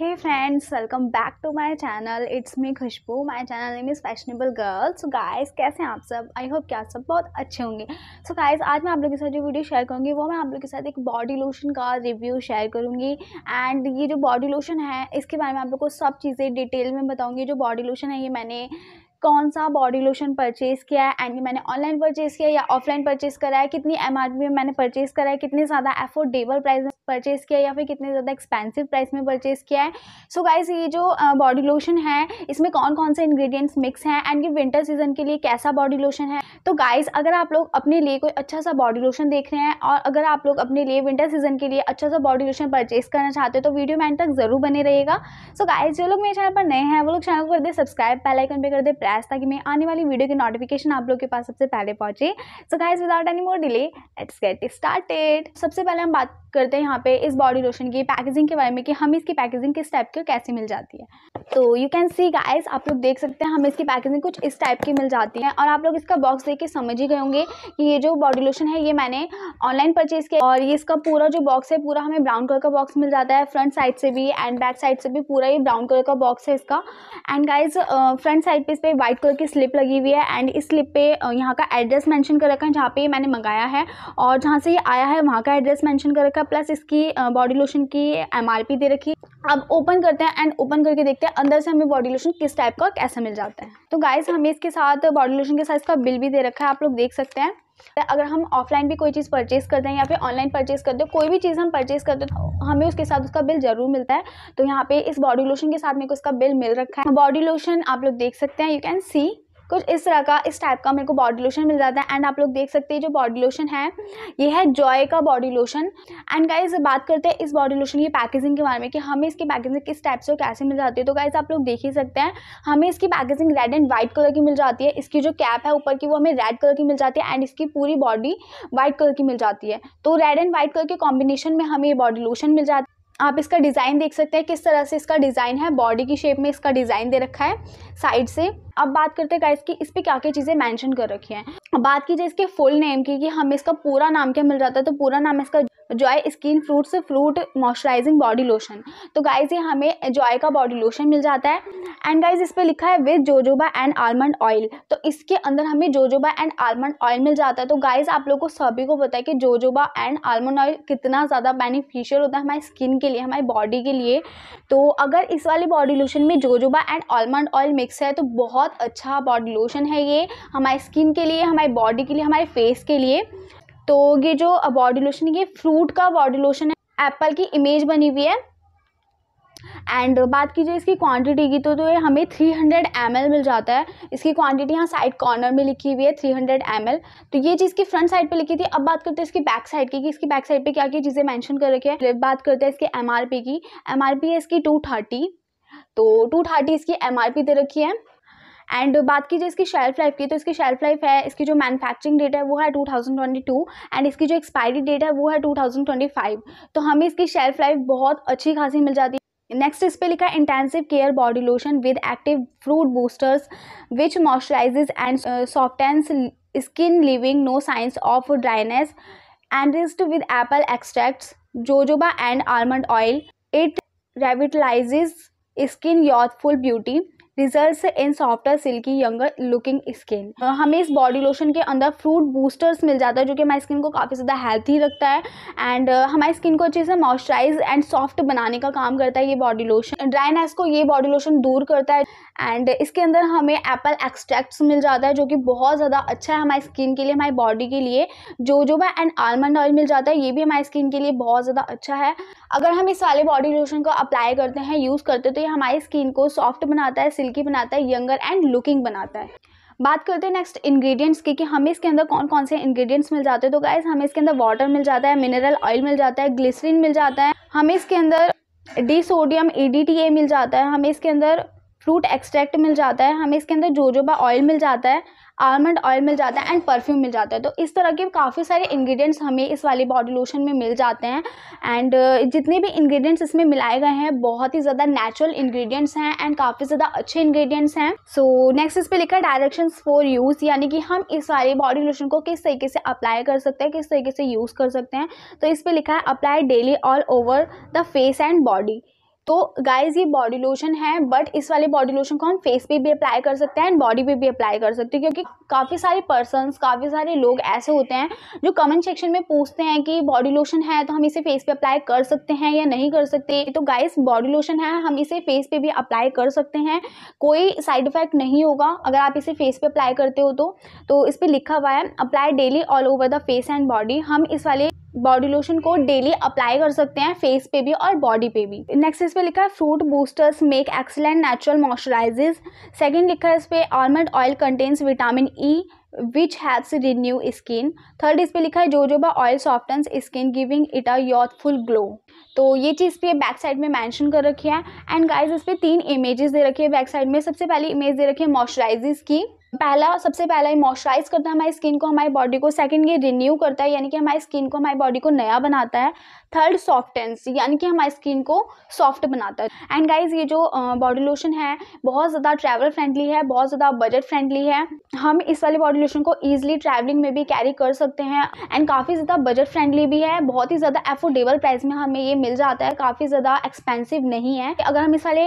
Hey friends, welcome back to my channel. It's me Khushboo. My channel name is Fashionable Girl. So guys, कैसे हैं आप सब I hope कि आप सब बहुत अच्छे होंगे सो so guys, आज मैं आप लोगों के साथ जो वीडियो शेयर करूँगी वो मैं आप लोगों के साथ एक बॉडी लोशन का रिव्यू शेयर करूँगी एंड ये जो बॉडी लोशन है इसके बारे में आप लोग को सब चीज़ें डिटेल में बताऊँगी जो बॉडी लोशन है ये मैंने कौन सा बॉडी लोशन परचेज़ किया है एंड मैंने ऑनलाइन परचेज़ किया या ऑफलाइन परचेज़ करा है कितनी एम में मैंने परचेज़ करा है कितने ज़्यादा एफोर्डेबल प्राइस में परचेज़ किया या फिर कितने ज़्यादा एक्सपेंसिव प्राइस में परचेज़ किया है सो so गाइज ये जो बॉडी लोशन है इसमें कौन कौन से इंग्रेडिएंट्स मिक्स हैं एंड ये विंटर सीजन के लिए कैसा बॉडी लोशन है तो गाइज अगर आप लोग अपने लिए कोई अच्छा सा बॉडी लोशन देख रहे हैं और अगर आप लोग अपने लिए विंटर सीजन के लिए अच्छा सा बॉडी लोशन परचेज़ करना चाहते हो तो वीडियो में तक ज़रूर बने रहेगा सो गाइज जो लोग मेरे चैनल पर नए हैं वो लोग चैनल को कर दे सब्सक्राइब पहले पर पे कर दे प्रेस ताकि मैं आने वाली वीडियो की नोटिफिकेशन आप लोग के पास सबसे पहले पहुंचे so guys without any more delay let's get started सबसे पहले हम बात करते हैं यहाँ यहाँ पे इस बॉडी लोशन की पैकेजिंग के बारे में कि हम इसकी पैकेजिंग किस टाइप की कैसे मिल जाती है तो यू कैन सी गाइस आप लोग देख सकते हैं हमें इसकी पैकेजिंग कुछ इस टाइप की मिल जाती है और आप लोग इसका बॉक्स देख के समझ ही गए होंगे कि ये जो बॉडी लोशन है ये मैंने ऑनलाइन परचेज किया और ये इसका पूरा जो बॉक्स है पूरा हमें ब्राउन कलर का बॉक्स मिल जाता है फ्रंट साइड से भी एंड बैक साइड से भी पूरा ये ब्राउन कलर का बॉक्स है इसका एंड गाइज फ्रंट साइड पर इस पर व्हाइट कलर की स्लिप लगी हुई है एंड इस स्लिप पे यहाँ का एड्रेस मैंशन कर रखा है जहाँ पे मैंने मंगाया है और जहाँ से ये आया है वहाँ का एड्रेस मैंशन कर रखा है प्लस इस की बॉडी लोशन की एम दे रखी है अब ओपन करते हैं एंड ओपन करके देखते हैं अंदर से हमें बॉडी लोशन किस टाइप का कैसा मिल जाता है तो गाइज हमें इसके साथ बॉडी लोशन के साथ इसका बिल भी दे रखा है आप लोग देख सकते हैं अगर हम ऑफलाइन भी कोई चीज़ परचेज करते हैं या फिर ऑनलाइन परचेज करते हैं कोई भी चीज़ हम परचेज करते हैं तो हमें उसके साथ उसका बिल ज़रूर मिलता है तो यहाँ पे इस बॉडी लोशन के साथ मेरे को इसका बिल मिल रखा है बॉडी लोशन आप लोग देख सकते हैं यू कैन सी कुछ इस तरह का इस टाइप का मेरे को बॉडी लोशन मिल जाता है एंड आप लोग देख सकते हैं जो बॉडी लोशन है ये है जॉय का बॉडी लोशन एंड गाइज बात करते हैं इस बॉडी लोशन की पैकेजिंग के बारे में कि हमें इसकी पैकेजिंग किस टाइप से कैसे मिल जाती है तो गाइज आप लोग देख ही सकते हैं हमें इसकी packaging red and white colour की मिल जाती है इसकी जो कैप है ऊपर की वो हमें रेड कलर की मिल जाती है एंड इसकी पूरी बॉडी व्हाइट कलर की मिल जाती है तो रेड एंड व्हाइट कलर के कॉम्बिनेशन में हमें ये बॉडी लोशन मिल जाता है आप इसका डिज़ाइन देख सकते हैं किस तरह से इसका डिज़ाइन है बॉडी की शेप में इसका डिज़ाइन दे रखा है साइड से अब बात करते हैं गाइस की इस पर क्या क्या चीज़ें मेंशन कर रखी हैं बात की जाए इसके फुल नेम की कि हमें इसका पूरा नाम क्या मिल जाता है तो पूरा नाम इसका Joy skin fruits fruit moisturising body lotion तो गाइज ये हमें जॉय का बॉडी लोशन मिल जाता है एंड गाइज इस पर लिखा है with jojoba and almond oil तो इसके अंदर हमें जोजोबा एंड आलमंड ऑयल मिल जाता है तो गाइज आप लोग को सभी को पता है कि जोजोबा एंड आलमंड ऑयल कितना ज़्यादा बेनिफिशियल होता है हमारी स्किन के लिए हमारी बॉडी के लिए तो अगर इस वाले बॉडी लोशन में jojoba and almond oil mix है तो बहुत अच्छा बॉडी लोशन है ये हमारी स्किन के लिए हमारी बॉडी के लिए हमारे फेस के लिए तो ये जो बॉडी लोशन ये फ्रूट का बॉडी लोशन है एप्पल की इमेज बनी हुई है एंड बात कीजिए इसकी क्वांटिटी की तो तो ये हमें 300 हंड्रेड मिल जाता है इसकी क्वांटिटी यहाँ साइड कॉर्नर में लिखी हुई है 300 हंड्रेड तो ये चीज़ की फ्रंट साइड पे लिखी थी अब बात करते हैं इसकी बैक साइड की कि इसकी बैक साइड पे क्या क्या चीज़ें मेंशन कर रखी है बात करते हैं इसके एम की एम है इसकी टू तो टू इसकी एम दे रखी है एंड बात की जाए इसकी शेल्फ लाइफ की तो इसकी शेल्फ लाइफ है इसकी जो मैनुफैक्चरिंग डेट है वो है 2022 एंड इसकी जो एक्सपायरी डेट है वो है 2025 तो हमें इसकी शेल्फ लाइफ बहुत अच्छी खासी मिल जाती है नेक्स्ट इस पे लिखा है intensive care body lotion with active fruit boosters which moisturises and softens skin leaving no signs of dryness and rich with apple extracts jojoba and almond oil it revitalises skin youthful beauty result in softer silky younger looking skin हमें इस body lotion के अंदर fruit boosters मिल जाता है जो कि हमारी skin को काफ़ी ज़्यादा हेल्थी रखता है एंड uh, हमारी स्किन को अच्छे से मॉइस्चराइज एंड सॉफ्ट बनाने का काम करता है ये बॉडी लोशन ड्राइनेस को ये बॉडी लोशन दूर करता है एंड इसके अंदर हमें एप्पल एक्सट्रैक्ट्स मिल जाता है जो कि बहुत ज़्यादा अच्छा है हमारी स्किन के लिए हमारी बॉडी के लिए जोजोबा एंड आलमंड ऑयल मिल जाता है ये भी हमारी स्किन के लिए बहुत ज़्यादा अच्छा है अगर हम इस वाले बॉडी लोशन को अप्लाई करते हैं यूज़ करते हैं तो ये हमारी स्किन को सॉफ्ट बनाता है सिल्की बनाता है यंगर एंड लुकिंग बनाता है बात करते हैं नेक्स्ट इंग्रेडिएंट्स की कि हमें इसके अंदर कौन कौन से इंग्रेडिएंट्स मिल जाते हैं तो गाइज हमें इसके अंदर वाटर मिल जाता है मिनरल ऑयल मिल जाता है ग्लिसरीन मिल जाता है हमें इसके अंदर डी सोडियम ए मिल जाता है हमें इसके अंदर फ्रूट एक्सट्रैक्ट मिल जाता है हमें इसके अंदर जोजोबा ऑयल मिल जाता है आलमंड ऑयल मिल जाता है एंड परफ्यूम मिल जाता है तो इस तरह के काफ़ी सारे इंग्रेडिएंट्स हमें इस वाले बॉडी लोशन में मिल जाते हैं एंड uh, जितने भी इंग्रेडिएंट्स इसमें मिलाए गए हैं बहुत ही ज़्यादा नेचुरल इंग्रेडिएंट्स हैं एंड काफ़ी ज़्यादा अच्छे इंग्रेडिएंट्स हैं सो नेक्स्ट इस पर लिखा है डायरेक्शन फॉर यूज़ यानी कि हम इस वाले बॉडी लोशन को किस तरीके से अप्लाई कर सकते हैं किस तरीके से यूज़ कर सकते हैं तो इस पर लिखा है apply daily all over the face and body तो गाइज ये बॉडी लोशन है बट इस वाले बॉडी लोशन को हम फेस पे भी अप्लाई कर सकते हैं एंड बॉडी पे भी अप्लाई कर सकते हैं क्योंकि काफ़ी सारे पर्सनस काफ़ी सारे लोग ऐसे होते हैं जो कमेंट सेक्शन में पूछते हैं कि बॉडी लोशन है तो हम इसे फेस पे अप्लाई कर सकते हैं या नहीं कर सकते तो गाइज बॉडी लोशन है हम इसे फेस पे भी अप्लाई कर सकते हैं कोई साइड इफेक्ट नहीं होगा अगर आप इसे फेस पे अप्लाई करते हो तो, तो इस पर लिखा हुआ है apply daily all over the face and body हम इस वाले बॉडी लोशन को डेली अप्लाई कर सकते हैं फेस पे भी और बॉडी पे भी नेक्स्ट इस पर लिखा है fruit boosters make excellent natural moisturisers second लिखा है इस पर almond oil contains vitamin E which हैव्स रिन्यू स्किन थर्ड इस पर लिखा है jojoba oil soft skin giving it a youthful glow तो ये चीज़ पे बैक साइड में मेंशन कर रखी है एंड गाइस इस पर तीन इमेजेस दे रखी है बैक साइड में सबसे पहली इमेज दे रखी है मॉइस्चराइजेस की पहला सबसे पहला मॉइस्चराइज करता है हमारी स्किन को हमारी बॉडी को सेकंड ये रिन्यू करता है यानी कि हमारी स्किन को हमारी बॉडी को नया बनाता है थर्ड सॉफ्टेंस यानी कि हमारी स्किन को सॉफ्ट बनाता है एंड गाइज ये जो बॉडी लोशन है बहुत ज़्यादा ट्रैवल फ्रेंडली है बहुत ज़्यादा बजट फ्रेंडली है हम इस वाले बॉडी लोशन को ईजिली ट्रैवलिंग में भी कैरी कर सकते हैं एंड काफ़ी ज़्यादा बजट फ्रेंडली भी है बहुत ही ज़्यादा एफोर्डेबल प्राइस में हमें ये मिल जाता है काफ़ी ज़्यादा एक्सपेंसिव नहीं है अगर हम इस वाले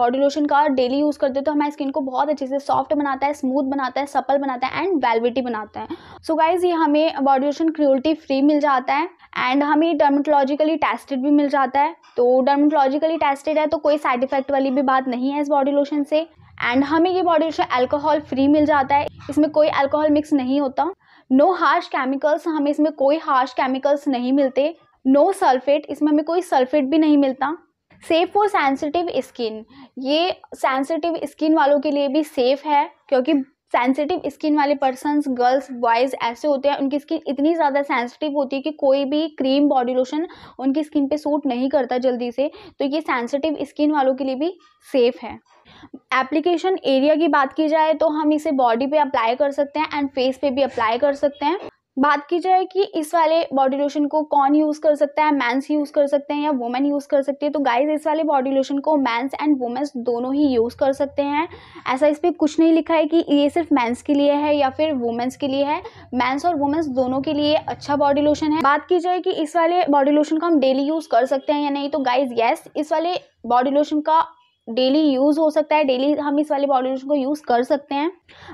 बॉडी लोशन का डेली यूज़ करते हैं तो हमारी स्किन को बहुत अच्छे से सॉफ्ट बनाता है स्मूथ बनाता है सपल बनाता है एंड वेलविटी बनाता है सो so गाइज ये हमें बॉडी लोशन क्रियोल्टी फ्री मिल जाता है एंड हमें डर्मेटोलॉजिकली टेस्टेड भी मिल जाता है तो डर्मेटोलॉजिकली टेस्टेड है तो कोई साइड इफेक्ट वाली भी बात नहीं है इस बॉडी लोशन से एंड हमें ये बॉडी लोशन एल्कोहल फ्री मिल जाता है इसमें कोई एल्कोहल मिक्स नहीं होता नो हार्श केमिकल्स हमें इसमें कोई हार्श केमिकल्स नहीं मिलते नो no सल्फेट इसमें हमें कोई सल्फेट भी नहीं मिलता सेफ फॉर सेंसिटिव स्किन ये सेंसिटिव स्किन वालों के लिए भी सेफ़ है क्योंकि सेंसिटिव स्किन वाले पर्सनस गर्ल्स बॉयज़ ऐसे होते हैं उनकी स्किन इतनी ज़्यादा सेंसिटिव होती है कि कोई भी क्रीम बॉडी लोशन उनकी स्किन पे सूट नहीं करता जल्दी से तो ये सेंसिटिव स्किन वालों के लिए भी सेफ़ है एप्लीकेशन एरिया की बात की जाए तो हम इसे बॉडी पे अप्लाई कर सकते हैं एंड फेस पे भी अप्लाई कर सकते हैं बात की जाए कि इस वाले बॉडी लोशन को कौन यूज़ कर सकता है मैंस यूज़ कर सकते हैं या वुमेन यूज़ कर सकती है तो गाइज इस वाले बॉडी लोशन को मैंस एंड वुमेंस दोनों ही यूज़ कर सकते हैं ऐसा इस पर कुछ नहीं लिखा है कि ये सिर्फ मैंस के लिए है या फिर वुमेंस के लिए है मैंस और वुमेंस दोनों के लिए अच्छा बॉडी लोशन है बात की जाए कि इस वाले बॉडी लोशन को हम डेली यूज़ कर सकते हैं या नहीं तो गाइज येस इस वाले बॉडी लोशन का डेली यूज़ हो सकता है डेली हम इस वाले बॉडी लोशन को यूज़ कर सकते हैं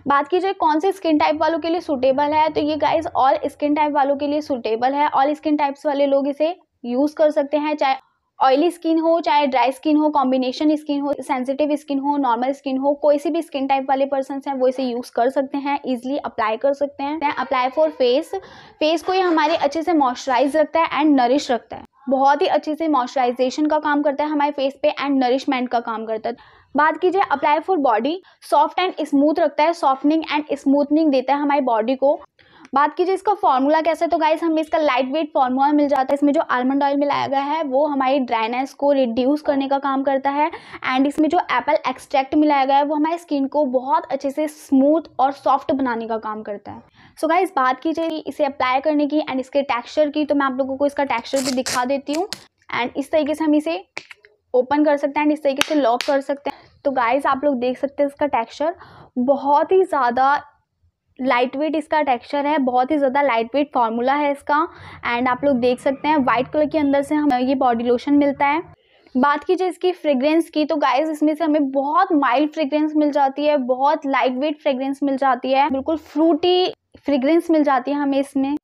बात की जाए कौन से स्किन टाइप वालों के लिए सूटेबल है तो ये गाइस ऑल स्किन टाइप वालों के लिए सूटेबल है ऑल स्किन टाइप्स वाले लोग इसे यूज़ कर सकते हैं चाहे ऑयली स्किन हो चाहे ड्राई स्किन हो कॉम्बिनेशन स्किन हो सेंसिटिव स्किन हो नॉर्मल स्किन हो कोई सी भी स्किन टाइप वाले पर्सन हैं वो इसे यूज़ कर सकते हैं इजिली अप्लाई कर सकते हैं अप्लाई फॉर फेस फेस को ये हमारे अच्छे से मॉइस्चराइज रखता है एंड नरिश रखता है बहुत ही अच्छे से मॉइस्चराइजेशन का काम करता है हमारे फेस पे एंड नरिशमेंट का काम करता है बात कीजिए apply for body soft and smooth रखता है सॉफ्टनिंग एंड स्मूथनिंग देता है हमारी बॉडी को बात कीजिए इसका फॉर्मूला कैसे तो गाइस हमें इसका लाइट वेट फॉर्मूला मिल जाता है इसमें जो आलमंड ऑयल मिलाया गया है वो हमारी ड्राइनेस को रिड्यूस करने का काम करता है एंड इसमें जो एप्पल एक्सट्रैक्ट मिलाया गया है वो हमारी स्किन को बहुत अच्छे से स्मूथ और सॉफ्ट बनाने का काम करता है सो so गाइस बात कीजिए इसे अप्लाई करने की एंड इसके टेक्स्चर की तो मैं आप लोगों को इसका टेक्स्चर भी दिखा देती हूँ एंड इस तरीके से हम इसे ओपन कर सकते हैं एंड इस तरीके से लॉक कर सकते हैं तो गाइस आप लोग देख सकते हैं इसका टेक्सचर बहुत ही ज़्यादा लाइट वेट इसका टेक्सचर है बहुत ही ज़्यादा लाइट वेट फार्मूला है इसका एंड आप लोग देख सकते हैं वाइट कलर के अंदर से हमें ये बॉडी लोशन मिलता है बात की जाए इसकी फ्रेग्रेंस की तो गाइस इसमें से हमें बहुत माइल्ड फ्रेग्रेंस मिल जाती है बहुत लाइट वेट फ्रेग्रेंस मिल जाती है बिल्कुल फ्रूटी फ्रेग्रेंस मिल जाती है हमें इसमें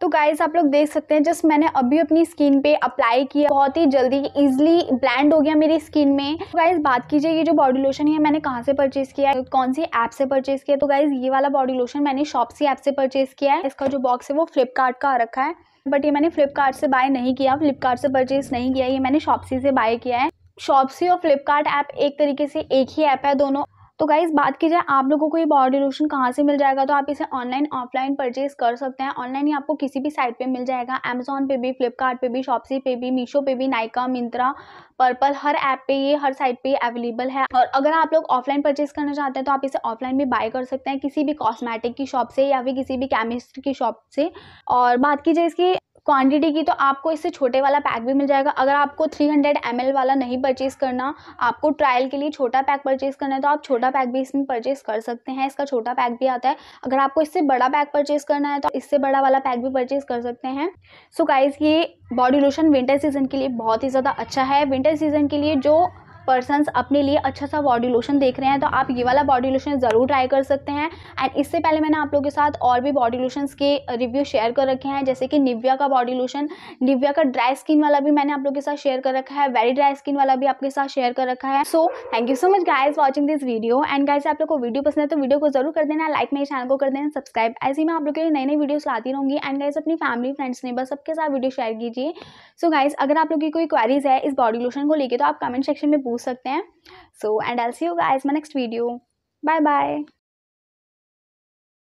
तो गाइज आप लोग देख सकते हैं जस्ट मैंने अभी अपनी स्किन पे अप्लाई किया बहुत ही जल्दी इजिली ब्लैंड हो गया मेरी स्किन में तो गाइज बात कीजिए ये जो बॉडी लोशन है मैंने कहाँ से परचेज किया है कौन सी ऐप से परचेज किया तो गाइज ये वाला बॉडी लोशन मैंने शॉपसी ऐप से परचेज किया है इसका जो बॉक्स है वो फ्लिपकार्ट का रखा है बट ये मैंने फ्लिपकार्ट से बाय नहीं किया फ्लिपकार्ट से परचेज नहीं किया ये मैंने शॉपसी से बाय किया है शॉपसी और फ्लिपकार्ट ऐप एक तरीके से एक ही ऐप है दोनों तो गाइज़ बात की जाए आप लोगों को ये बॉडी लोशन कहाँ से मिल जाएगा तो आप इसे ऑनलाइन ऑफलाइन परचेज कर सकते हैं ऑनलाइन ही आपको किसी भी साइट पे मिल जाएगा अमेजोन पे भी फ्लिपकार्ट पे भी शॉपसी पे भी मीशो पे भी नाइका मिंत्रा पर्पल हर ऐप पे ये हर साइट पे अवेलेबल है और अगर आप लोग ऑफलाइन परचेज करना चाहते हैं तो आप इसे ऑफलाइन भी बाय कर सकते हैं किसी भी कॉस्मेटिक की शॉप से या फिर किसी भी केमिस्ट की शॉप से और बात की जाए इसकी क्वांटिटी की तो आपको इससे छोटे वाला पैक भी मिल जाएगा अगर आपको 300 हंड्रेड वाला नहीं परचेज़ करना आपको ट्रायल के लिए छोटा पैक परचेज़ करना है तो आप छोटा पैक भी इसमें परचेज़ कर सकते हैं इसका छोटा पैक भी आता है अगर आपको इससे बड़ा पैक परचेज़ करना है तो इससे बड़ा वाला पैक भी परचेज़ कर सकते हैं सो so गाइज़ ये बॉडी लोशन विंटर सीजन के लिए बहुत ही ज़्यादा अच्छा है विंटर सीजन के लिए जो पर्सनस अपने लिए अच्छा सा बॉडी लोशन देख रहे हैं तो आप ये वाला बॉडी लोशन ज़रूर ट्राई कर सकते हैं एंड इससे पहले मैंने आप लोगों के साथ और भी बॉडी लोशन के रिव्यू शेयर कर रखे हैं जैसे कि निव्या का बॉडी लोशन निव्या का ड्राई स्किन वाला भी मैंने आप लोगों के साथ शेयर कर रखा है वेरी ड्राई स्किन वाला भी आपके साथ शेयर कर रखा है so thank you so much guys watching this video and guys आप लोग को वीडियो पसंद है तो वीडियो को जरूर कर देना लाइक मेरे चैनल को कर देना सब्सक्राइब ऐसे ही मैं आप लोग के लिए नई नई वीडियोस लाती रहूँगी एंड गाइज अपनी फैमिली फ्रेंड्स बस सबके साथ वीडियो शेयर कीजिए सो गाइज अगर आप लोग की कोई क्वारीज है इस बॉडी लोशन को लेकर तो आप कमेंट सेक्शन में पूछ पूछ सकते हैं so and I see you guys my next video bye bye